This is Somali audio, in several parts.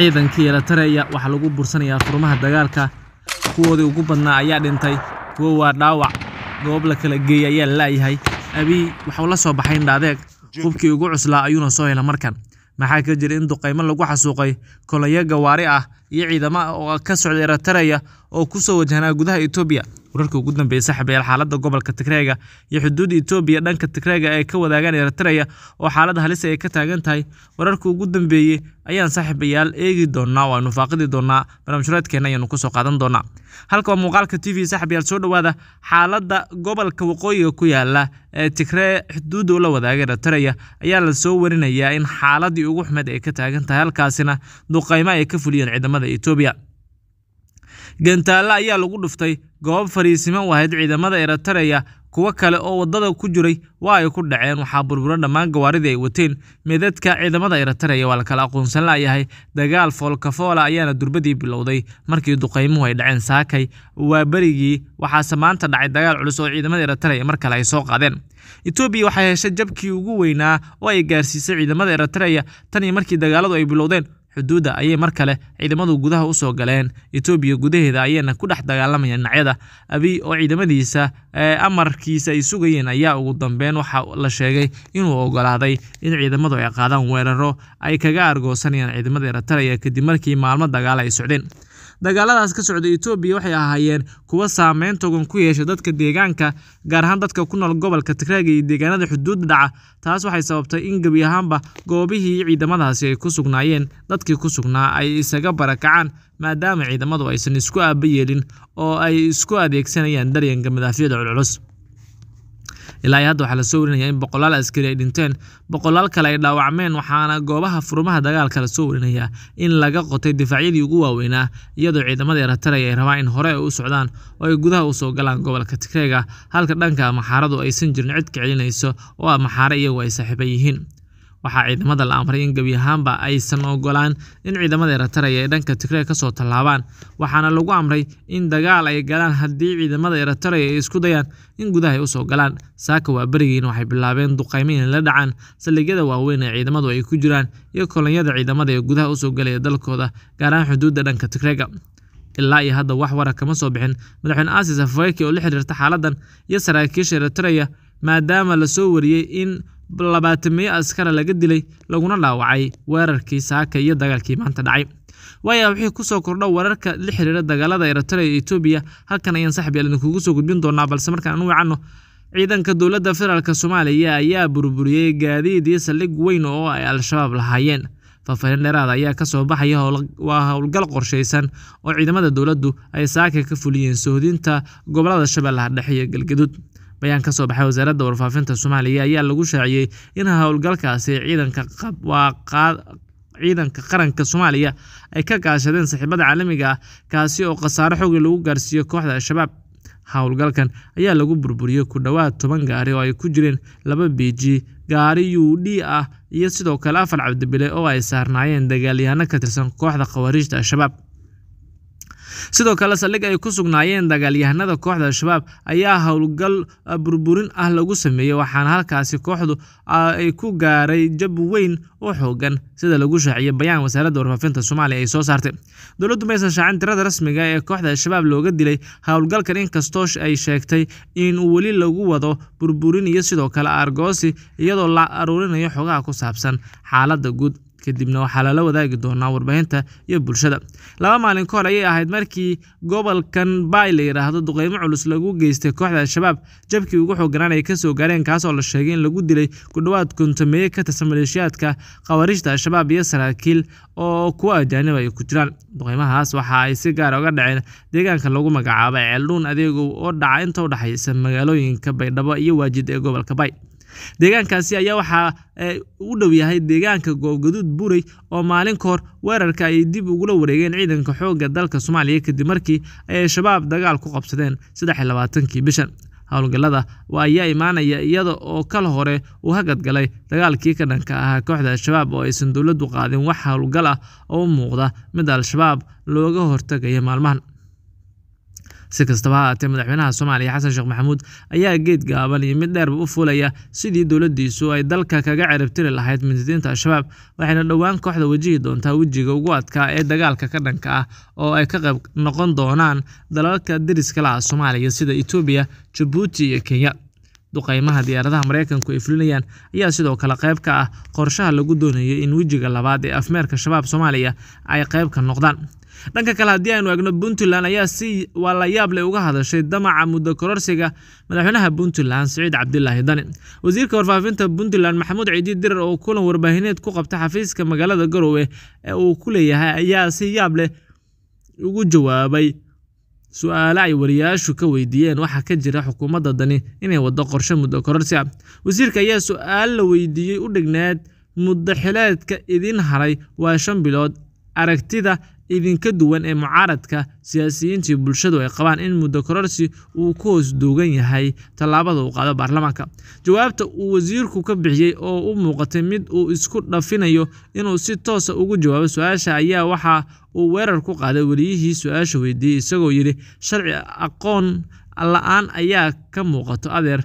Ciidankii Eritrea waxaa lagu buursanayaa furmaha dagaalka. Kuwoodii ugu badnaa ayaa dhintay, kuwo waa dhaawac. Goob la kala geeyey ayaa la laayahay. Abiy waxa la soo baxay indha-adeeg, hubkii ugu cuslaa ayuuna soo helay markan. Maxaa ka jira in duqaymo lagu xasuuqay kolonyo gawaari ah iyo ciidamo oo ka socda Eritrea oo ku soo wajahnaa gudaha etoobiya wararkii ugu dambeeyey saxabeyaal xaaladda gobolka tigreega iyo xuduud etoobiya dhanka tigreega ay ka wadaagaan eritreya oo xaaladda halisa ah ay ka taagan tahay wararkii ugu dambeeyey ayaan saaxiibayaal eegi doonaa oo aynu faaqidi doonaa barnaamijhuraadkeenna ayaanu kusoo qaadan doonaa halka waa muuqaalka t v saxabayaal soo dhowaada xaaladda gobolka waqooyiga ku yaala ee tigree xuduudda ula wadaaga eritreya ayaa la soo warinayaa in xaaladii ugu xumeed ay ka taagan tahay halkaasina duqaymo ay ka fuliyeen ciidamada etoobiya gantaale ayaa lagu dhuftay goob fariisimo u ahayd ciidamada eritareya kuwo kale oo waddada ku jiray waa ay ku dhaceen waxaa burbura dhammaan gawaaridii ay wateen meedadka ciidamada eritareya waa la kala aqoonsan laayahay dagaal foolkafoola ayaana durbadii bilowday markii duqaymuhu ay dhaceen saakay waa berigii waxaase maanta dhacay dagaal culus oo ciidamada eritareya mar kale ay soo qaadeen etoobiya waxay heshay jabkii ugu weynaa oo ay gaarsiisay ciidamada eritareya tan iyo markii dagaaladu ay bilowdeen xuduudda ayay mar kale ciidamadu gudaha u soo galeen etoobiya gudaheeda ayayna ku dhex dagaalamayaan dhinacyada abiy oo ciidamadiisa amarkiisa ay sugayeen ayaa ugu dambeyn waxaa la sheegay inuu ogolaaday in ciidamadu ay qaadaan weeraro ay kaga argoosanayaan ciidamada eritrea kadib markii maalmo dagaal ay socdeen dagaaladaas ka socda etoobiya waxay ahaayeen kuwo saameyn togan ku yeeshay dadka deegaanka gaar ahaan dadka ku nool gobolka Tigreega iyo deegaanada xuduudda dhaca taas waxay sababtay in gebi ahaanba goobihii ciidamadaasi ay ku sugnaayeen dadkii ku sugnaa ay isaga barakacaan maadaama ciidamadu aysan isku aaba yeelin oo ay isku adeegsanayaan daryanka madaafyada culculus ilaa hadda waxaa lasoo warinayaa in boqolaal askari ay dhinteen boqolaal kale ay dhaawacmeen waxaana goobaha furmaha dagaalka lasoo warinayaa in laga qotay difaacyadii ugu waaweynaa iyadoo ciidamadii erataraya ay rabaan in hore ay u socdaan oo ay gudaha usoo galaan gobolka tigreega halka dhanka maxaaradu aysan jirin cid ka celinayso oo ah maxaare iyagu ay saaxiiba yihiin waxaa ciidamada la amray in gebi ahaanba aysan ogolaan in ciidamada erataraya ee dhanka ka soo tallaabaan waxaana lagu amray in dagaal ay galaan haddii ciidamada eritreya ay isku dayaan in gudaha ay usoo galaan saaka waa berigiina waxay bilaabeen duqaymo inay la dhacaan saldhigyada waaweyn ee ciidamadu ay ku jiraan iyo kolonyada ciidamada ee gudaha usoo galaya dalkooda gaaraan xuduudda dhanka tigreyga ilaa iyo hadda wax wara kama soo bixin madaxweyne aasis afweyki oo la xiriirta xaaladan iyo saraakiisha erataraya maadaama lasoo wariyey in labaatamiyo askara laga dilay laguna dhaawacay weerarkii saaka iyo dagaalkii maanta dhacay waaya wixii kusoo kordha wararka la xiriira dagaalada eritrea iyo etoobiya halkan ayaan saxbi al idinkugu soo gudbin doonaa balse markaan anu wacano ciidanka dowladda federaalk soomaaliya ayaa burburiyey gaadiid iyo saldhig weyn oo ay al-shabaab lahaayeen faahfaahin dheeraada ah ayaa kasoo baxaya waa howlgal qorshaysan oo ciidamada dowladdu ay saaka ka fuliyeen sohdinta gobolada shabeellaha dhexe iyo galgaduud bayaan ka soo baxay wasaaradda warfaafinta soomaaliya ayaa lagu shaaciyey in howlgalkaasi ciidanka qaranka soomaaliya ay ka gaashadeen saxiibada caalamiga ah kaasi oo khasaaro xoogii lagu gaarsiiyo kooxda al-shabaab howlgalkan ayaa lagu burburiyey ku dhowaad toban gaari oo ay ku jireen laba b biji gaari u d ah iyo sidoo kale afar cabdibile oo ay saarnaayeen dagaalyahanno ka tirsan kooxda khawaariijta al-shabaab sidoo kale saldhig ay ku sugnaayeen dagaalyahanada kooxda al-shabaab ayaa howlgal ah, burburin ah lagu sameeyey waxaana halkaasi kooxdu ah, ay ku gaaray jab weyn oo xooggan sida lagu shaaciyey bayaan wasaaradda warfaafinta soomaaliya ay soo saartay dowladdu maysan shaacin tirada rasmiga ah ee kooxda al-shabaab looga dilay howlgalkan inkastoo ay sheegtay in weli lagu wado burburin iyo sidoo kale argoosi iyadoo la aruurinayo xogaha ku saabsan xaaladda guud kadibna waxaa lala wadaagi doonaa warbaahinta iyo bulshada laba maalin ka hor ayay ahayd markii gobolkan baay la yidhaahdo duqeymo culus lagu geystay kooxda al-shabaab jabkii ugu xooganaan ay kasoo gaareen kaas oo la sheegay in lagu dilay kudhowaad kuntameeye ka tirsan maleeshiyaadka khawariijta al-shabaab iyo saraakiil oo kuwa ajaanib ay ku jiraan duqeymahaas waxa ay si gaara ah uga dhaceen deegaanka lagu magacaabo ceeldhuun adeegow oo dhaca inta u udhexaysa magaalooyinka baydhabo iyo waajid ee gobolka bay Deegaankaasi ayaa waxaa e, uu u dhow yahay deegaanka goobgaduud buray oo maalin ka hor weerarka ay dib ugula wareegeen ciidanka xoogga dalka Soomaaliya kadib markii ay Al-shabaab dagaal ku qabsadeen sedex iyo bishan. howlgallada ayaa imaanaya iyada oo kal hore uu hakad galay dagaalkii ka dhanka ahaa kooxda Al-shabaab oo aysan dowladdu qaadin wax howlgal ah oo u muuqda mid Al-shabaab looga hortagayo maalmahan si kastaba ha haatee madaxweynaha soomaaliya xasan sheekh maxamuud ayaa geed gaaban iyo mid dheerba u fulaya sidii dowladdiisu ay dalka kaga ceribtiri lahayd mintidiinta al-shabaab waxayna dhowaan kooxda wajihi doontaa wejiga ugu adkaa ee dagaalka ka dhanka ah oo ay ka qayb noqon doonaan dalalka deriska la soomaaliya sida etoobiya jabuuti iyo kenya duqeymaha diyaaradaha maraykanku ay fulinayaan ayaa sidoo kale qayb ka ah qorshaha lagu doonayo in wejiga labaad ee afmeerka shabaab soomaaliya ay qayb ka noqdaan dhanka kale haddii aynu egno puntland ayaa si waa la yaab leh uga hadashay damaca muddo kororsiga madaxweynaha puntland siciid cabdilaahi dani wasiirka warfaafinta puntland maxamuud ciidi dirar oo kulan warbaahineed ku qabta xafiiska magaalada garowe ee uu ku leeyahay ayaa si yaab leh ugu jawaabay su-aale ay wariyaashu ka weydiiyeen waxaa ka jira xukuumadda dani inay waddo qorshe muddo kororsi ah wasiirka ayaa su-aal la weydiiyey u dhigneed muddo xileedka idin haray waa shan bilood aragtida idinka duwan ee mucaaradka, siyaasiyiintii bulshadu ay qabaan in muddo kororsi uu ku hoos duugan yahay tallaabada uu qaado baarlamaanka. Jawaabta uu wasiirku ka bixiyey oo u muuqatay mid uu isku dhafinayo inuu si toosa ah ugu jawaabo su-aasha ayaa waxa uu weerar ku qaaday weliyihii su-aasha weydiiyey isagoo yidhi sharci aqoon la'aan ayaa ka muuqato adeer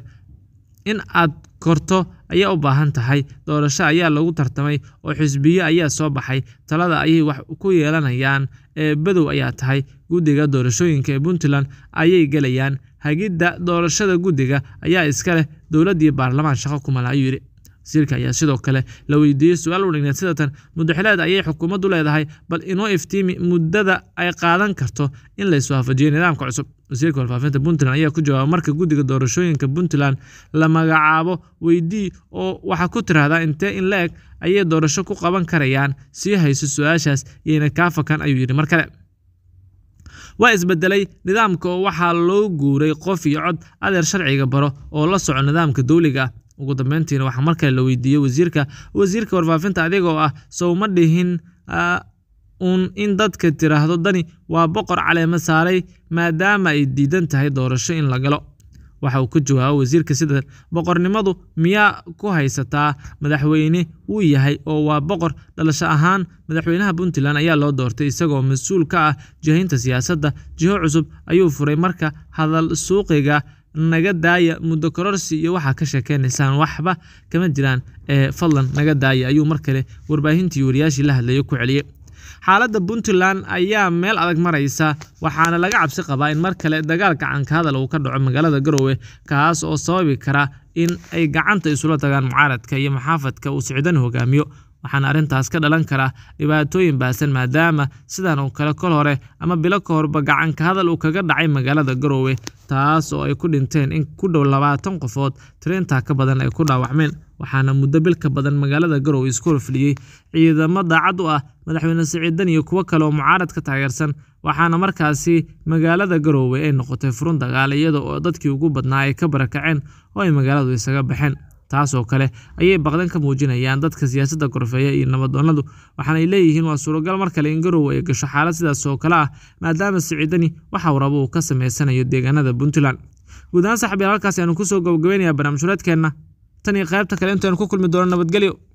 in aad korto ayaa u baahan tahay doorasho ayaa lagu tartamay oo xisbiyo ayaa soo baxay talada ayay wax ku yeelanayaan ee eebbadow ayaa tahay guddiga doorashooyinka ee puntland ayay gelayaan hagidda doorashada guddiga ayaa iska leh dowladdii baarlamaan shaqo kumala ayuu yidhi wasiirka ayaa sidoo kale la weydiiyey su-aal udhigneed sidatan mudaxileed ayay xukuumaddu leedahay bal inoo iftiimi muddada ay qaadan karto in la iswaafajiyo nidaamka cusub wasiirka warfaafinta puntland ayaa ku jawaabay marka guddiga doorashooyinka puntland la magacaabo weydii oo waxaa ku tirahdaa intee in la eg ayay doorasho ku qaban karayaan sii hayso su-aashaas iyayna kaa fakan ayuu yidhi mar kale waa isbedelay nidaamka oo waxaa loo guuray qof iyo cod adeer sharciga baro oo la soco nidaamka dowliga ah ugu dambeyntiina waxaa mar kale la weydiiyey wasiirka wasiirka warfaafinta adigoo ah sowma dhihin uun in dadka tiraahdo dani waa boqor caleema saaray maadaama ay diidan tahay doorasho in la galo waxa uu ku jawaabo wasiirka sidan boqornimadu miyaa ku haysataa madaxweyne wuu yahay oo waa boqor dhalasho ahaan madaxweynaha puntland ayaa loo doortay isagoo mas-uul ka ah jihaynta siyaasadda jiho cusub ayuu furay marka hadal suuqiga naga daaya muddo kororsi iyo waxaa ka sheekeynaysaan waxba kama jiraan ee fadlan naga daaya ayuu mar kale warbaahintii wariyaashii la hadlayay ku celiyey xaaladda puntland ayaa meel adag maraysa waxaana laga cabsi qabaa in mar kale dagaalka cankahadal uu ka dhaco magaalada garowe kaas oo sababi kara in ay gacanta isula tagaan mucaaradka iyo maxaafadka uu socdan hogaamiyo waxaana arrintaas ka dhalan kara dhibaatooyin baasan maadaama sidan oo kale kol hore ama bilo ka horba gacanka hadal uu kaga dhacay magaalada Garowe taas oo ay ku dhinteen in ku dhow labaatan qofood tiraynta ka badan ay ku dhaawacmeen waxaana muddo bil ka badan magaalada Garowe isku rafliyey ciidamo daacad u ah madaxweyne Siciidan iyo kuwo kale oo mucaarad ka taageersan waxaana markaasi magaalada Garowe ay noqotay furun dagaal iyada oo dadkii ugu badnaa ay ka barakaceen oo ay magaaladu isaga baxeen taasoo kale ayay baqdan ka muujinayaan dadka siyaasadda korfeeya iyo nabaddoonadu waxaana ay leeyihiin waa suuragal mar kale in garow ay gasho xaalad sidaas oo kale ah maadaama siciidani waxa uu uu ka samaysanayo deegaanada puntland guud ahaan saxbiyaal halkaasi aanu kusoo gabagabaynayaa barnaamij hureedkeenna tan iyo qaybta kale intaanu ku kulmi doono nabadgelyo